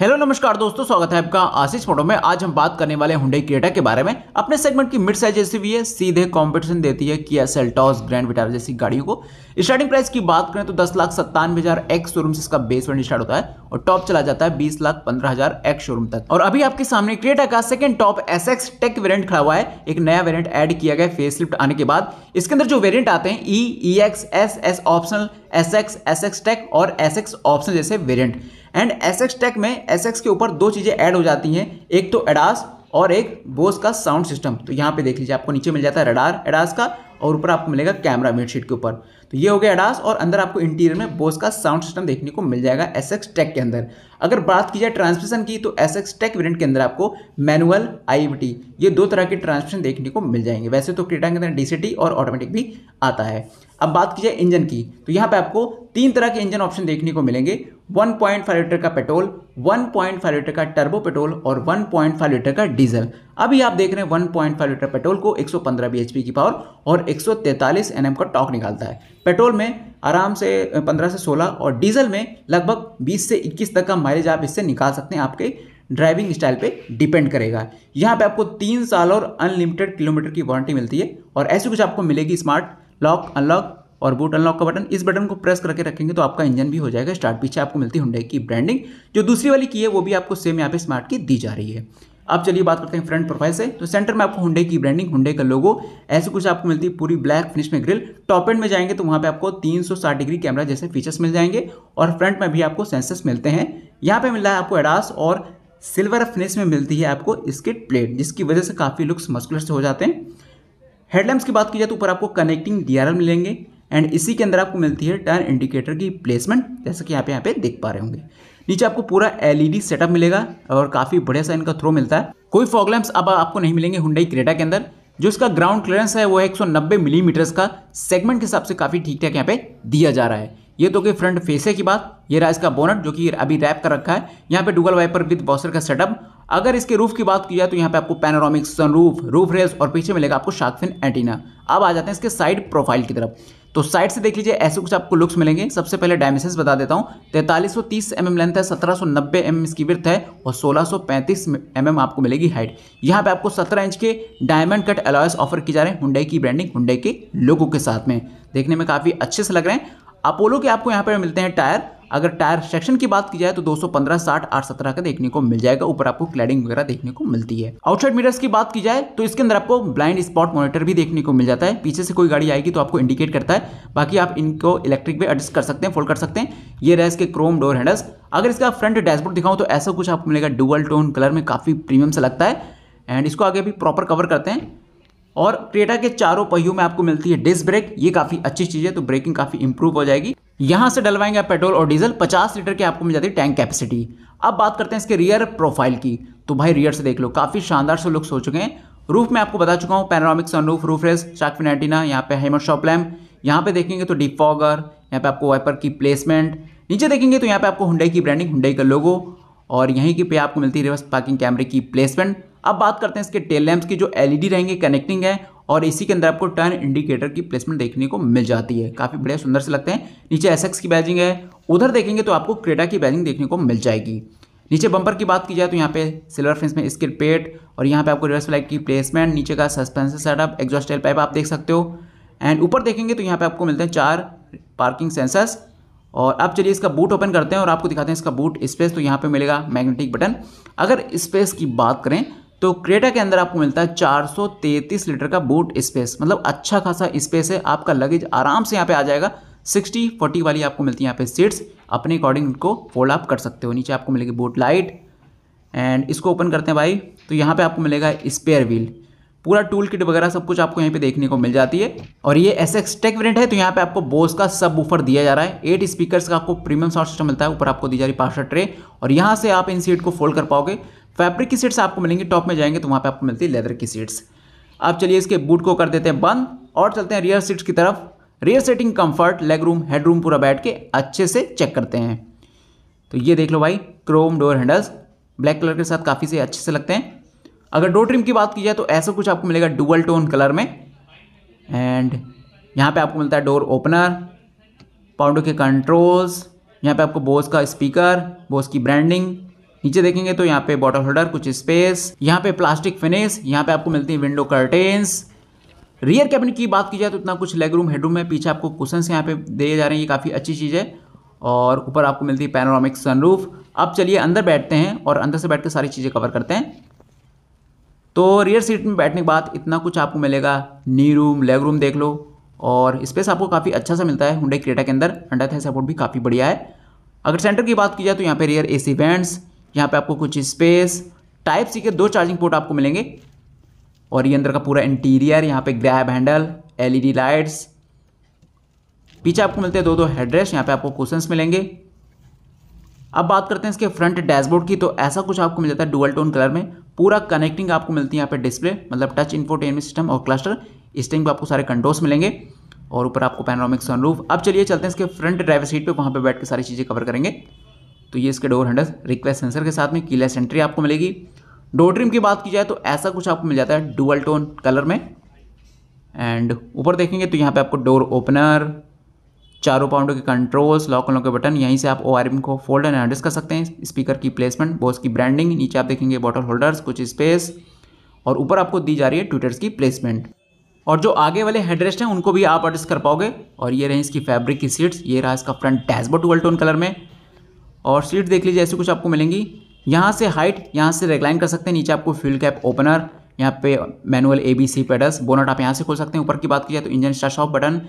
hello नमस्कार दोस्तों स्वागत है आपका आशीष फोटो में आज हम बात करने वाले हुडई क्रेटा के बारे में अपने सेगमेंट की मिड साइज भी है सीधे कंपटीशन देती है किया सेल्टॉस ग्रैंड विटारा जैसी गाड़ियों को स्टार्टिंग प्राइस की बात करें तो दस लाख सत्तानवे हज़ार एक्स शोरूम से इसका बेस वेंट स्टार्ट होता है और टॉप चला जाता है बीस लाख पंद्रह हज़ार एक्स शोरूम तक और अभी आपके सामने क्रेटा का second top S X tech variant खड़ा हुआ है एक नया वेरियंट एड किया गया लिफ्ट आने के बाद इसके अंदर जो वेरियंट आते हैं E E X S S optional S X S X tech और एस एक्स ऑप्शन जैसे variant and S X tech में एस एक्स के ऊपर दो चीज़ें ऐड हो जाती हैं एक तो एडास और एक बोस का साउंड सिस्टम तो यहाँ पे देख लीजिए आपको नीचे मिल जाता है रडार एडास का और ऊपर आपको मिलेगा कैमरा मेडशीट के ऊपर तो ये हो गया एडास और अंदर आपको इंटीरियर में बोस का साउंड सिस्टम देखने को मिल जाएगा एस एक्स टेक के अंदर अगर बात की जाए ट्रांसमिशन की तो एस एक्स टेक वेरियंट के अंदर आपको मैनुअल आई ये दो तरह के ट्रांसमिशन देखने को मिल जाएंगे वैसे तो क्रेटा के अंदर डी और ऑटोमेटिक भी आता है अब बात की जाए इंजन की तो यहाँ पे आपको तीन तरह के इंजन ऑप्शन देखने को मिलेंगे 1.5 लीटर का पेट्रोल 1.5 लीटर का टर्बो पेट्रोल और 1.5 लीटर का डीजल अभी आप देख रहे हैं 1.5 लीटर पेट्रोल को 115 bhp की पावर और 143 nm का टॉक निकालता है पेट्रोल में आराम से 15 से 16 और डीजल में लगभग 20 से 21 तक का माइलेज आप इससे निकाल सकते हैं आपके ड्राइविंग स्टाइल पे डिपेंड करेगा यहाँ पे आपको तीन साल और अनलिमिटेड किलोमीटर की वारंटी मिलती है और ऐसी कुछ आपको मिलेगी स्मार्ट लॉक अनलॉक और बूट अनलॉक का बटन इस बटन को प्रेस करके रखेंगे तो आपका इंजन भी हो जाएगा स्टार्ट पीछे आपको मिलती है की ब्रांडिंग जो दूसरी वाली की है वो भी आपको सेम यहाँ पे स्मार्ट की दी जा रही है अब चलिए बात करते हैं फ्रंट प्रोफाइल से तो सेंटर में आपको हुंडे की ब्रांडिंग हुडे का लोगो ऐसे कुछ आपको मिलती है पूरी ब्लैक फिनिश में ग्रिल टॉप एंड में जाएंगे तो वहाँ पे आपको 360 डिग्री कैमरा जैसे फीचर्स मिल जाएंगे और फ्रंट में भी आपको सेंसर्स मिलते हैं यहाँ पे मिल रहा है आपको एडास और सिल्वर फिनिश में मिलती है आपको स्किट प्लेट जिसकी वजह से काफ़ी लुक्स मस्कुलर से हो जाते हैं हेडलैम्प्स की बात की जाए तो ऊपर आपको कनेक्टिंग डी मिलेंगे एंड इसी के अंदर आपको मिलती है टर्न इंडिकेटर की प्लेसमेंट जैसा कि आप यहाँ पे देख पा रहे होंगे नीचे आपको पूरा एलईडी सेटअप e मिलेगा और काफ़ी बढ़िया सा इनका थ्रो मिलता है कोई फॉगलैम्प अब आपको नहीं मिलेंगे हुंडई क्रेटा के अंदर जो इसका ग्राउंड क्लियरेंस है वो है एक मिलीमीटर्स का सेगमेंट के हिसाब से काफ़ी ठीक ठाक यहाँ पे दिया जा रहा है ये तो कि फ्रंट फेसे की बात ये रहा इसका बोनट जो कि अभी रैप कर रखा है यहाँ पे डुगल वाइपर विद बॉसर का सेटअप अगर इसके रूफ की बात की जाए तो यहाँ पे आपको पैनोरामिक सनरूफ रूफ रेल्स और पीछे मिलेगा आपको शार्कफिन एंटीना अब आ जाते हैं इसके साइड प्रोफाइल की तरफ तो साइड से देख लीजिए ऐसे कुछ आपको लुक्स मिलेंगे सबसे पहले डायमेंशन बता देता हूँ तैंतालीस सौ तीस एम एम लेंथ है सत्रह सौ नब्बे एम mm एम इसकी विर्थ है और सोलह सौ पैंतीस एम mm एम आपको मिलेगी हाइट यहाँ पे आपको सत्रह इंच के डायमंड कट अलॉयस ऑफर किए जा रहे हैं हुंडई की ब्रांडिंग हुंडई के लोगों के साथ में देखने में काफ़ी अच्छे से लग रहे हैं अपोलो के आपको यहाँ पर मिलते हैं टायर अगर टायर सेक्शन की बात की जाए तो 215 60 817 का देखने को मिल जाएगा ऊपर आपको क्लैडिंग वगैरह देखने को मिलती है आउटसाइड मिरर्स की बात की जाए तो इसके अंदर आपको ब्लाइंड स्पॉट मॉनिटर भी देखने को मिल जाता है पीछे से कोई गाड़ी आएगी तो आपको इंडिकेट करता है बाकी आप इनको इलेक्ट्रिक भी एडजस्ट कर सकते हैं फोल्ड कर सकते हैं ये रहे इसके क्रोम डोर हैंडल्स अगर इसका फ्रंट डैशबोर्ड दिखाऊं तो ऐसा कुछ आपको मिलेगा डुअल टोन कलर में काफ़ी प्रीमियम से लगता है एंड इसको आगे भी प्रॉपर कवर करते हैं और क्रेटा के चारों पहियों में आपको मिलती है डिस्क ब्रेक ये काफ़ी अच्छी चीज़ है तो ब्रेकिंग काफ़ी इंप्रूव हो जाएगी यहाँ से डलवाएंगे आप पेट्रोल और डीजल 50 लीटर की आपको मिल जाती है टैंक कैपेसिटी अब बात करते हैं इसके रियर प्रोफाइल की तो भाई रियर से देख लो काफ़ी शानदार से लुक्स हो चुके हैं रूफ में आपको बता चुका हूँ panoramic sunroof roof rails shark fin antenna यहाँ पे हेमर शॉप लैम्प यहाँ पे देखेंगे तो फॉगर यहाँ पे आपको वाइपर की प्लेसमेंट नीचे देखेंगे तो यहाँ पे आपको हुंडई की ब्रांडिंग हुंडई का लोगो और यहीं की पे आपको मिलती है रिवर्स पार्किंग कैमरे की प्लेसमेंट अब बात करते हैं इसके टेल लैम्प की जो एलईडी रहेंगे कनेक्टिंग है और इसी के अंदर आपको टर्न इंडिकेटर की प्लेसमेंट देखने को मिल जाती है काफ़ी बढ़िया सुंदर से लगते हैं नीचे एसएक्स की बैजिंग है उधर देखेंगे तो आपको क्रेटा की बैजिंग देखने को मिल जाएगी नीचे बंपर की बात की जाए तो यहाँ पे सिल्वर फिंस में स्किल पेट और यहाँ पे आपको रिवर्स फ्लाइट की प्लेसमेंट नीचे का सस्पेंसर सेटअप एग्जॉस्टेल पाइप आप देख सकते हो एंड ऊपर देखेंगे तो यहाँ पे आपको मिलते हैं चार पार्किंग सेंसर्स और अब चलिए इसका बूट ओपन करते हैं और आपको दिखाते हैं इसका बूट स्पेस तो यहाँ पे मिलेगा मैग्नेटिक बटन अगर स्पेस की बात करें तो क्रेटा के अंदर आपको मिलता है 433 लीटर का बूट स्पेस मतलब अच्छा खासा स्पेस है आपका लगेज आराम से यहाँ पे आ जाएगा 60 40 वाली आपको मिलती है यहाँ पे सीट्स अपने अकॉर्डिंग इनको फोल्ड आप कर सकते हो नीचे आपको मिलेगी बूट लाइट एंड इसको ओपन करते हैं भाई तो यहाँ पे आपको मिलेगा स्पेयर व्हील पूरा टूल किट वगैरह सब कुछ आपको यहीं पे देखने को मिल जाती है और ये एस एक्स टेक वेरियंट है तो यहाँ पे आपको बोस का सब ऑफर दिया जा रहा है एट स्पीकर्स का आपको प्रीमियम साउंड सिस्टम मिलता है ऊपर आपको दी जा रही पास्टर ट्रे और यहाँ से आप इन सीट को फोल्ड कर पाओगे फैब्रिक की सीट्स आपको मिलेंगी टॉप में जाएंगे तो वहाँ पर आपको मिलती है लेदर की सीट्स अब चलिए इसके बूट को कर देते हैं बंद और चलते हैं रियर सीट्स की तरफ rear seating comfort leg room head room पूरा बैठ के अच्छे से चेक करते हैं तो ये देख लो भाई chrome door handles black colour के साथ काफ़ी से अच्छे से लगते हैं अगर डोर ट्रिम की बात की जाए तो ऐसा कुछ आपको मिलेगा डुअल टोन कलर में एंड यहाँ पे आपको मिलता है डोर ओपनर पाउंडो के कंट्रोल्स यहाँ पे आपको बोस का स्पीकर बोस की ब्रांडिंग नीचे देखेंगे तो यहाँ पे बॉटल होल्डर कुछ स्पेस यहाँ पे प्लास्टिक फिनिश यहाँ पे आपको मिलती है विंडो कर्टेन्स रियर कैबिनेट की बात की जाए तो इतना कुछ लेग रूम हेडरूम है पीछे आपको क्वेश्चन यहाँ पे दिए जा रहे हैं ये काफ़ी अच्छी चीज़ है और ऊपर आपको मिलती है पैनोरामिक सनरूफ अब चलिए अंदर बैठते हैं और अंदर से बैठ कर सारी चीज़ें कवर करते हैं तो रियर सीट में बैठने के बाद इतना कुछ आपको मिलेगा नी रूम लेग रूम देख लो और स्पेस आपको काफ़ी अच्छा सा मिलता है हुडे क्रेटा के अंदर अंडा थे सपोर्ट भी काफ़ी बढ़िया है अगर सेंटर की बात की जाए तो यहाँ पे रियर एसी सी यहाँ पे आपको कुछ स्पेस टाइप सी के दो चार्जिंग पोर्ट आपको मिलेंगे और ये अंदर का पूरा इंटीरियर यहाँ पे ग्रैब हैंडल एलईडी लाइट्स पीछे आपको मिलते हैं दो दो हेडरेस्ट यहाँ पे आपको क्वेश्चन मिलेंगे अब बात करते हैं इसके फ्रंट डैशबोर्ड की तो ऐसा कुछ आपको मिल जाता है डुअल टोन कलर में पूरा कनेक्टिंग आपको मिलती है यहाँ पे डिस्प्ले मतलब टच इन्फोटेनमेंट सिस्टम और क्लस्टर इस टाइम आपको सारे कंट्रोल्स मिलेंगे और ऊपर आपको पैनोरामिक सनरूफ अब चलिए चलते हैं इसके फ्रंट ड्राइवर सीट पे वहाँ पे बैठ के सारी चीज़ें कवर करेंगे तो ये इसके डोर हैंडल रिक्वेस्ट सेंसर के साथ में कीलेस एंट्री आपको मिलेगी डोर ट्रिम की बात की जाए तो ऐसा कुछ आपको मिल जाता है डुअल टोन कलर में एंड ऊपर देखेंगे तो यहाँ पे आपको डोर ओपनर चारों पाउंडों के कंट्रोल्स लॉक अनलॉक के बटन यहीं से आप ओ को फोल्ड एंड एडजस्ट कर सकते हैं स्पीकर की प्लेसमेंट बॉस की ब्रांडिंग नीचे आप देखेंगे बॉटल होल्डर्स कुछ स्पेस और ऊपर आपको दी जा रही है ट्विटर्स की प्लेसमेंट और जो आगे वाले हेडरेस्ट हैं उनको भी आप एडजस्ट कर पाओगे और ये रहे इसकी फैब्रिक की सीट्स ये रहा इसका front dashboard twelve tone colour में और सीट देख लीजिए ऐसे कुछ आपको मिलेंगी यहाँ से हाइट यहाँ से रेगलाइन कर सकते हैं नीचे आपको फ्यूल कैप ओपनर यहाँ पे manual A B C pedals bonnet आप यहाँ से खोल सकते हैं ऊपर की बात की जाए तो इंजन स्टार शॉप बटन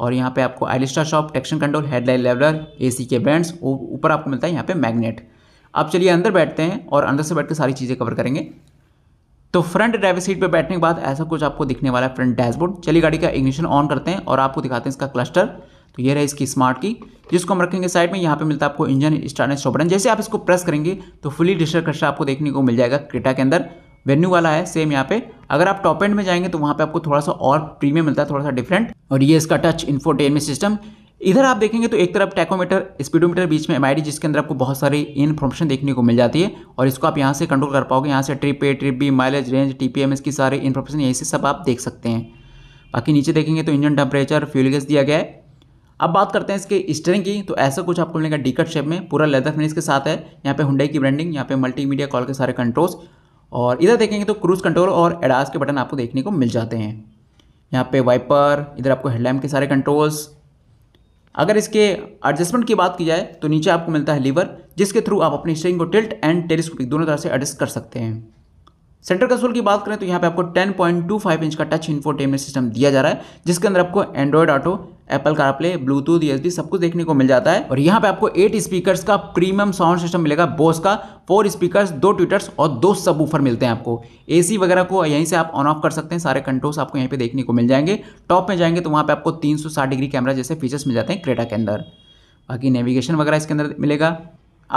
और यहाँ पे आपको idle start stop traction control headlight leveller AC के बैंड्स ऊपर आपको मिलता है यहाँ पे मैग्नेट अब चलिए अंदर बैठते हैं और अंदर से बैठ कर सारी चीज़ें कवर करेंगे तो फ्रंट ड्राइवर सीट पे बैठने के बाद ऐसा कुछ आपको दिखने वाला है फ्रंट डैशबोर्ड चलिए गाड़ी का इग्निशन ऑन करते हैं और आपको दिखाते हैं इसका क्लस्टर तो ये रहा इसकी स्मार्ट की जिसको हम रखेंगे साइड में यहाँ पे मिलता है आपको इंजन स्टार्ट एंड स्टॉप जैसे आप इसको प्रेस करेंगे तो फुली डिजिटल कर्सर आपको देखने को मिल जाएगा क्रेटा के अंदर वेन्यू वाला है सेम यहाँ पे अगर आप टॉप एंड में जाएंगे तो वहाँ पे आपको थोड़ा सा और प्रीमियम मिलता है थोड़ा सा डिफरेंट और ये इसका टच इन्फोटेनमेंट सिस्टम इधर आप देखेंगे तो एक तरफ टैकोमीटर स्पीडोमीटर बीच में एम जिसके अंदर आपको बहुत सारी इन्फॉर्मेशन देखने को मिल जाती है और इसको आप यहाँ से कंट्रोल कर पाओगे यहाँ से trip A trip B mileage range T P M इसकी सारी इन्फॉर्मेशन यहीं से सब आप देख सकते हैं बाकी नीचे देखेंगे तो इंजन टेम्परेचर फ्यूल गैस दिया गया है अब बात करते हैं इसके स्टेरिंग की तो ऐसा कुछ आपको मिलेगा डीकट शेप में पूरा लेदर फिनिश के साथ है यहाँ पे हुडई की ब्रांडिंग यहाँ पे मल्टीमीडिया कॉल के सारे कंट्रोल्स और इधर देखेंगे तो क्रूज कंट्रोल और एडास के बटन आपको देखने को मिल जाते हैं यहाँ पे वाइपर इधर आपको हेडलैम्प के सारे कंट्रोल्स अगर इसके एडजस्टमेंट की बात की जाए तो नीचे आपको मिलता है लीवर जिसके थ्रू आप अपनी स्टेरिंग को टिल्ट एंड टेलीस्कोपिक दोनों तरह से एडजस्ट कर सकते हैं सेंटर कंसोल की बात करें तो यहाँ पे आपको 10.25 इंच का टच इन्फोटेनमेंट सिस्टम दिया जा रहा है जिसके अंदर आपको Android Auto Apple CarPlay Bluetooth USB सब कुछ देखने को मिल जाता है और यहाँ पे आपको एट स्पीकर्स का प्रीमियम साउंड सिस्टम मिलेगा बोस का फोर स्पीकर्स दो ट्विटर्स और दो सब मिलते हैं आपको एसी वगैरह को यहीं से आप ऑन ऑफ कर सकते हैं सारे कंट्रोल्स आपको यहीं पे देखने को मिल जाएंगे टॉप में जाएंगे तो वहाँ पर आपको तीन डिग्री कैमरा जैसे फीचर्स मिल जाते हैं क्रेटा के अंदर बाकी नेविगेशन वगैरह इसके अंदर मिलेगा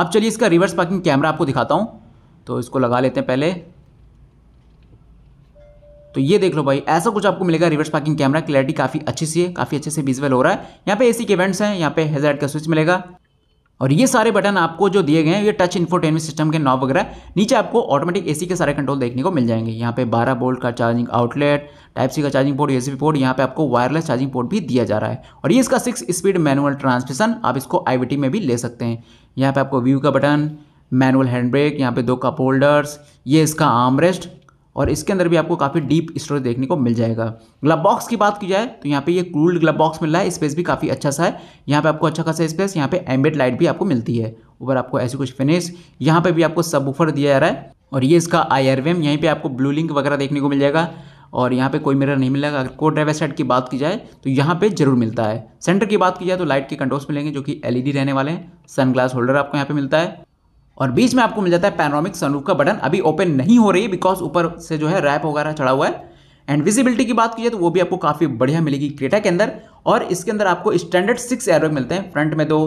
अब चलिए इसका रिवर्स पार्किंग कैमरा आपको दिखाता हूँ तो इसको लगा लेते हैं पहले तो ये देख लो भाई ऐसा कुछ आपको मिलेगा रिवर्स पार्किंग कैमरा क्लैरिटी काफ़ी अच्छी सी है काफ़ी अच्छे से विजुअल हो रहा है यहाँ पे एसी के इवेंट्स हैं यहाँ पे हेजार्ड का स्विच मिलेगा और ये सारे बटन आपको जो दिए गए हैं ये टच इन्फोटेनमेंट सिस्टम के नॉब वगैरह नीचे आपको ऑटोमेटिक एसी के सारे कंट्रोल देखने को मिल जाएंगे यहाँ पे 12 बोल्ट का चार्जिंग आउटलेट टाइप सी का चार्जिंग पोर्ट यूएसबी पोर्ट यहाँ पे आपको वायरलेस चार्जिंग पोर्ट भी दिया जा रहा है और ये इसका सिक्स स्पीड मैनुअल ट्रांसमिशन आप इसको आई में भी ले सकते हैं यहाँ पर आपको व्यू का बटन मैनुअल हैंड ब्रेक यहाँ पे दो कप होल्डर्स ये इसका आर्म रेस्ट और इसके अंदर भी आपको काफ़ी डीप स्टोरेज देखने को मिल जाएगा ग्लब बॉक्स की बात की जाए तो यहाँ पे ये कूल्ड ग्लब बॉक्स मिल रहा है स्पेस भी काफ़ी अच्छा सा है यहाँ पे आपको अच्छा खासा स्पेस यहाँ पे एम्बेड लाइट भी आपको मिलती है ऊपर आपको ऐसी कुछ फिनिश यहाँ पे भी आपको सब दिया जा रहा है और ये इसका आई आर यहीं पर आपको ब्लू लिंक वगैरह देखने को मिल जाएगा और यहाँ पे कोई मिरर नहीं मिलेगा अगर को ड्राइवर साइड की बात की जाए तो यहाँ पे जरूर मिलता है सेंटर की बात की जाए तो लाइट के कंट्रोल्स मिलेंगे जो कि एलईडी रहने वाले हैं सन ग्लास होल्डर आपको यहाँ पे मिलता है और बीच में आपको मिल जाता है पैनोमिक सनरूफ का बटन अभी ओपन नहीं हो रही है बिकॉज ऊपर से जो है रैप वगैरह चढ़ा हुआ है एंड विजिबिलिटी की बात की जाए तो वो भी आपको काफ़ी बढ़िया मिलेगी क्रेटा के अंदर और इसके अंदर आपको स्टैंडर्ड सिक्स एयरबैग मिलते हैं फ्रंट में दो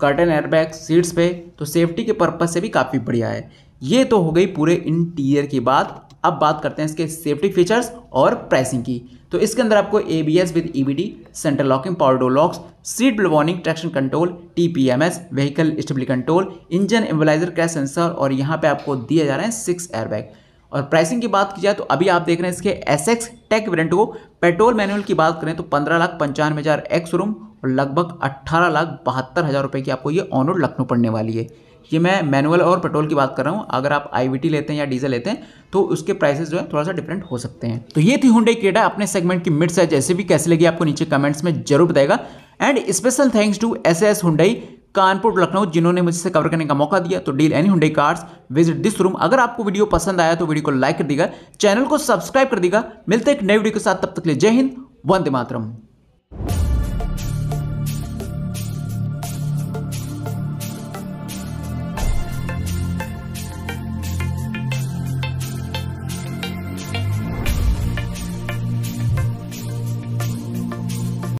कर्टन एयरबैग सीट्स पे तो सेफ्टी के पर्पज़ से भी काफ़ी बढ़िया है ये तो हो गई पूरे इंटीरियर की बात अब बात करते हैं इसके सेफ्टी फीचर्स और प्राइसिंग की तो इसके अंदर आपको A B S with E B D centre locking power door locks seat belt warning traction control T P M S vehicle stability control engine immobiliser crash sensor और यहाँ पे आपको दिए जा रहे हैं सिक्स एयरबैग और प्राइसिंग की बात की जाए तो अभी आप देख रहे हैं इसके एस एक्स टेक वेरेंट को पेट्रोल मैनुअल की बात करें तो पंद्रह लाख पंचानवे हज़ार एक्स रूम और लगभग अट्ठारह लाख बहत्तर हज़ार रुपये की आपको ये ऑन रोड लखनऊ पड़ने वाली है ये मैं मैनुअल और पेट्रोल की बात कर रहा हूँ अगर आप आई लेते हैं या डीजल लेते हैं तो उसके प्राइसेस जो है थोड़ा सा डिफरेंट हो सकते हैं तो ये थी हुडे क्रेटा अपने सेगमेंट की मिड साइज जैसे भी कैसे लगी आपको नीचे कमेंट्स में जरूर बताएगा and special thanks to S S Hyundai Kanpur Lucknow जिन्होंने मुझसे कवर करने का मौका दिया तो deal any Hyundai cars visit this room अगर आपको वीडियो पसंद आया तो वीडियो को लाइक कर देगा चैनल को सब्सक्राइब कर देगा मिलते एक नए वीडियो के साथ तब तक ले जय हिंद वंदे मातरम